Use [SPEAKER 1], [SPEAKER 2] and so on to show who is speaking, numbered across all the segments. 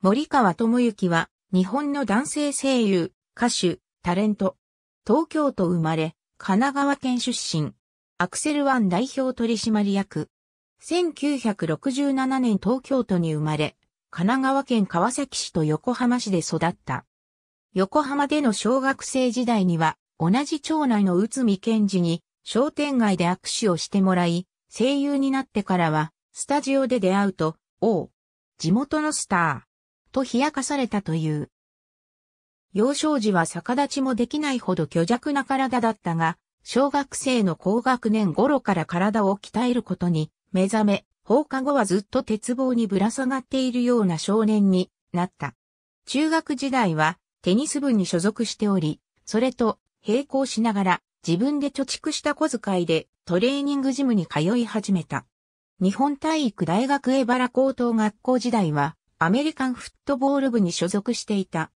[SPEAKER 1] 森川智之は、日本の男性声優、歌手、タレント。東京都生まれ、神奈川県出身。アクセルワン代表取締役。1967年東京都に生まれ、神奈川県川崎市と横浜市で育った。横浜での小学生時代には、同じ町内の内海賢治に商店街で握手をしてもらい、声優になってからは、スタジオで出会うと、おう、地元のスター。と冷やかされたという。幼少時は逆立ちもできないほど虚弱な体だったが、小学生の高学年頃から体を鍛えることに目覚め、放課後はずっと鉄棒にぶら下がっているような少年になった。中学時代はテニス部に所属しており、それと並行しながら自分で貯蓄した小遣いでトレーニングジムに通い始めた。日本体育大学バ原高等学校時代はアメリカンフットボール部に所属していた。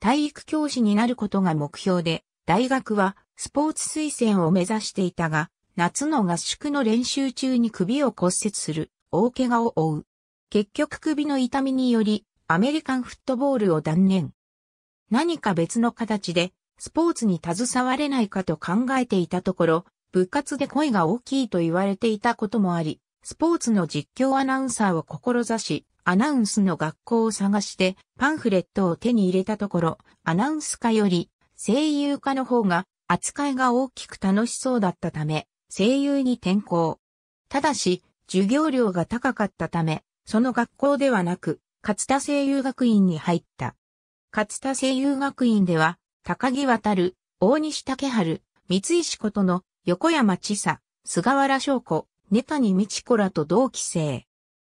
[SPEAKER 1] 体育教師になることが目標で、大学はスポーツ推薦を目指していたが、夏の合宿の練習中に首を骨折する大怪我を負う。結局首の痛みにより、アメリカンフットボールを断念。何か別の形で、スポーツに携われないかと考えていたところ、部活で声が大きいと言われていたこともあり、スポーツの実況アナウンサーを志し、アナウンスの学校を探してパンフレットを手に入れたところ、アナウンス科より声優科の方が扱いが大きく楽しそうだったため、声優に転校。ただし、授業料が高かったため、その学校ではなく、勝田声優学院に入った。勝田声優学院では、高木渡る、大西竹春、三石ことの横山千佐、菅原翔子、根谷道子らと同期生。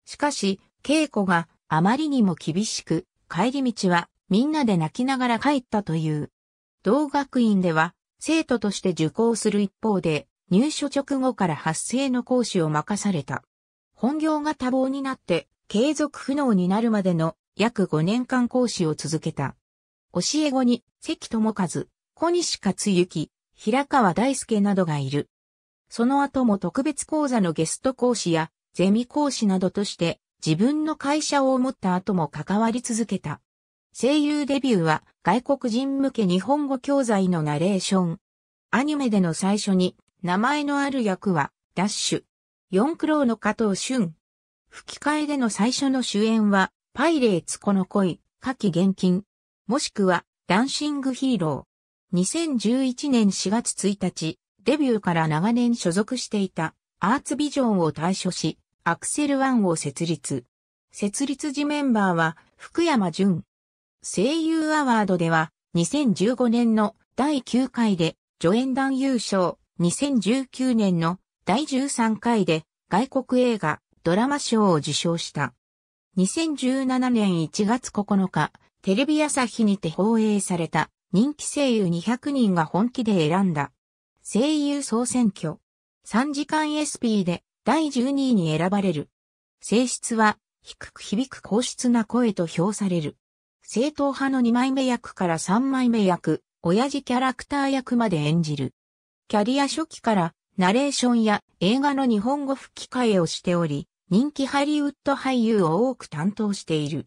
[SPEAKER 1] しかし、稽古があまりにも厳しく、帰り道はみんなで泣きながら帰ったという。同学院では生徒として受講する一方で、入所直後から発生の講師を任された。本業が多忙になって継続不能になるまでの約5年間講師を続けた。教え子に関智和、小西克幸、平川大輔などがいる。その後も特別講座のゲスト講師やゼミ講師などとして自分の会社を持った後も関わり続けた。声優デビューは外国人向け日本語教材のナレーション。アニメでの最初に名前のある役はダッシュ。四苦労の加藤俊。吹き替えでの最初の主演はパイレーツこの恋、夏季現金。もしくはダンシングヒーロー。2011年4月1日、デビューから長年所属していたアーツビジョンを退所し、アクセルワンを設立。設立時メンバーは福山淳。声優アワードでは2015年の第9回で助演団優勝、2019年の第13回で外国映画ドラマ賞を受賞した。2017年1月9日、テレビ朝日にて放映された人気声優200人が本気で選んだ。声優総選挙。3時間 SP で第12位に選ばれる。性質は、低く響く硬質な声と評される。正統派の2枚目役から3枚目役、親父キャラクター役まで演じる。キャリア初期から、ナレーションや映画の日本語吹き替えをしており、人気ハリウッド俳優を多く担当している。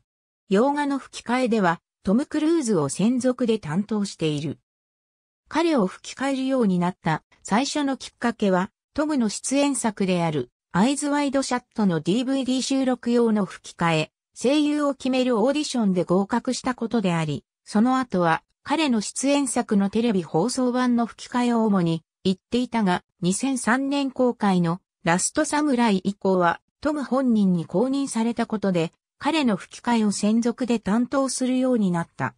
[SPEAKER 1] 洋画の吹き替えでは、トム・クルーズを専属で担当している。彼を吹き替えるようになった最初のきっかけは、トムの出演作である、アイズワイドシャットの DVD 収録用の吹き替え、声優を決めるオーディションで合格したことであり、その後は彼の出演作のテレビ放送版の吹き替えを主に言っていたが、2003年公開のラストサムライ以降はトム本人に公認されたことで、彼の吹き替えを専属で担当するようになった。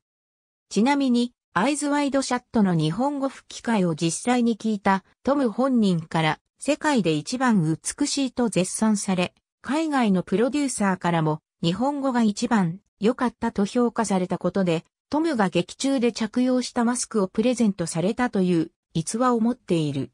[SPEAKER 1] ちなみに、アイズワイドシャットの日本語吹き替えを実際に聞いたトム本人から世界で一番美しいと絶賛され、海外のプロデューサーからも日本語が一番良かったと評価されたことで、トムが劇中で着用したマスクをプレゼントされたという逸話を持っている。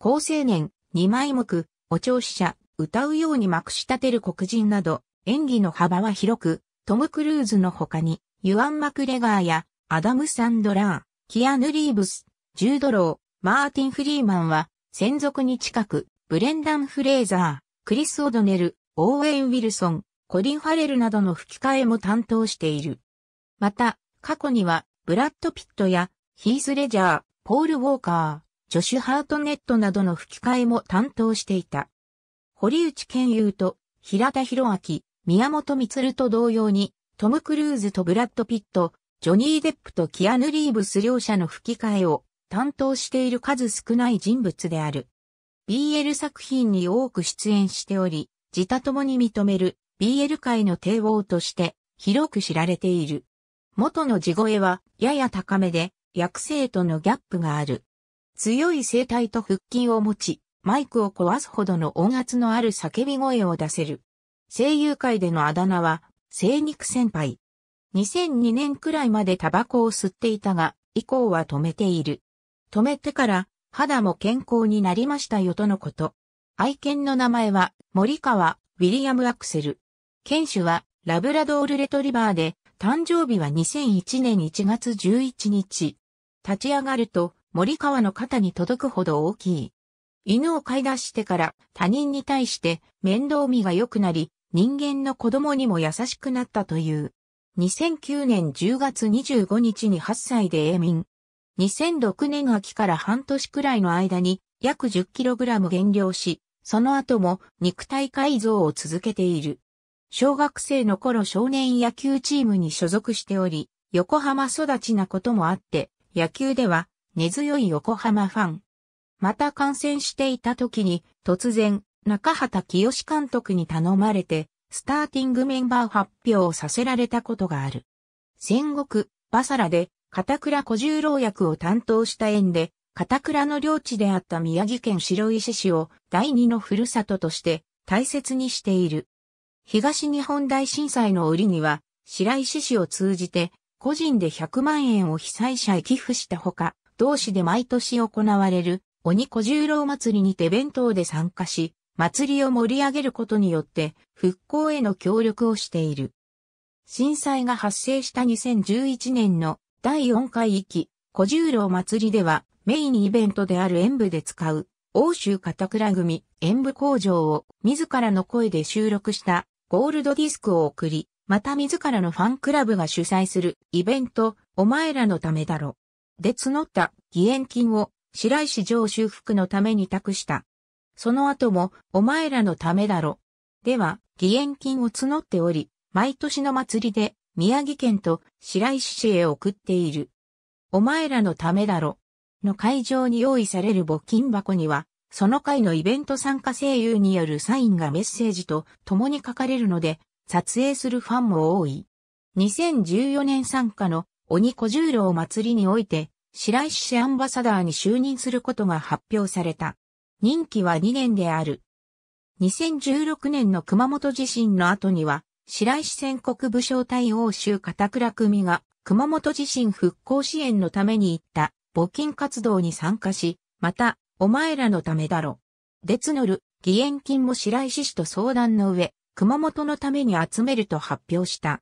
[SPEAKER 1] 高青年、二枚目、お調子者、歌うようにまくし立てる黒人など、演技の幅は広く、トム・クルーズの他に、ユアン・マクレガーや、アダム・サンドラー、キアヌ・リーブス、ジュードロー、マーティン・フリーマンは、専属に近く、ブレンダン・フレーザー、クリス・オドネル、オーウェン・ウィルソン、コリン・ファレルなどの吹き替えも担当している。また、過去には、ブラッド・ピットや、ヒース・レジャー、ポール・ウォーカー、ジョシュ・ハートネットなどの吹き替えも担当していた。堀内健優と、平田博明、宮本光と同様に、トム・クルーズとブラッド・ピット、ジョニー・デップとキアヌ・リーブス両者の吹き替えを担当している数少ない人物である。BL 作品に多く出演しており、自他ともに認める BL 界の帝王として広く知られている。元の地声はやや高めで、薬性とのギャップがある。強い声帯と腹筋を持ち、マイクを壊すほどの音圧のある叫び声を出せる。声優界でのあだ名は、生肉先輩。2002年くらいまでタバコを吸っていたが、以降は止めている。止めてから肌も健康になりましたよとのこと。愛犬の名前は森川ウィリアム・アクセル。犬種はラブラドールレトリバーで誕生日は2001年1月11日。立ち上がると森川の肩に届くほど大きい。犬を飼い出してから他人に対して面倒見が良くなり、人間の子供にも優しくなったという。2009年10月25日に8歳で永眠。2006年秋から半年くらいの間に約 10kg 減量し、その後も肉体改造を続けている。小学生の頃少年野球チームに所属しており、横浜育ちなこともあって、野球では根強い横浜ファン。また感染していた時に突然中畑清監督に頼まれてスターティングメンバー発表をさせられたことがある。戦国、バサラで片倉小十郎役を担当した縁で、片倉の領地であった宮城県白石市を第二のふるさととして大切にしている。東日本大震災の折には、白石市を通じて、個人で100万円を被災者へ寄付したほか、同市で毎年行われる、鬼小十郎祭りにて弁当で参加し、祭りを盛り上げることによって、復興への協力をしている。震災が発生した2011年の第4回域、小十郎祭りでは、メインイベントである演舞で使う、欧州片倉組演舞工場を自らの声で収録したゴールドディスクを送り、また自らのファンクラブが主催するイベント、お前らのためだろ。で募った義援金を白石城修復のために託した。その後も、お前らのためだろ。では、義援金を募っており、毎年の祭りで宮城県と白石市へ送っている。お前らのためだろ。の会場に用意される募金箱には、その回のイベント参加声優によるサインがメッセージと共に書かれるので、撮影するファンも多い。2014年参加の鬼小十郎祭りにおいて、白石市アンバサダーに就任することが発表された。任期は2年である。2016年の熊本地震の後には、白石戦国武将対欧州片倉組が熊本地震復興支援のために行った募金活動に参加し、また、お前らのためだろ。で募る義援金も白石氏と相談の上、熊本のために集めると発表した。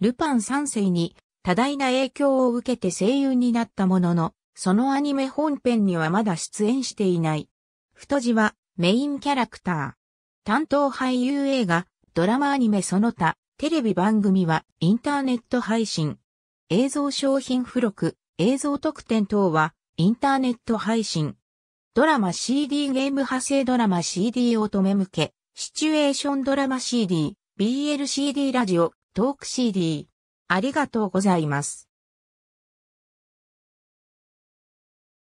[SPEAKER 1] ルパン三世に多大な影響を受けて声優になったものの、そのアニメ本編にはまだ出演していない。太字はメインキャラクター。担当俳優映画、ドラマアニメその他、テレビ番組はインターネット配信、映像商品付録、映像特典等はインターネット配信、ドラマ CD ゲーム派生ドラマ CD 乙女向け、シチュエーションドラマ CD、BLCD ラジオ、トーク CD。ありがとうございます。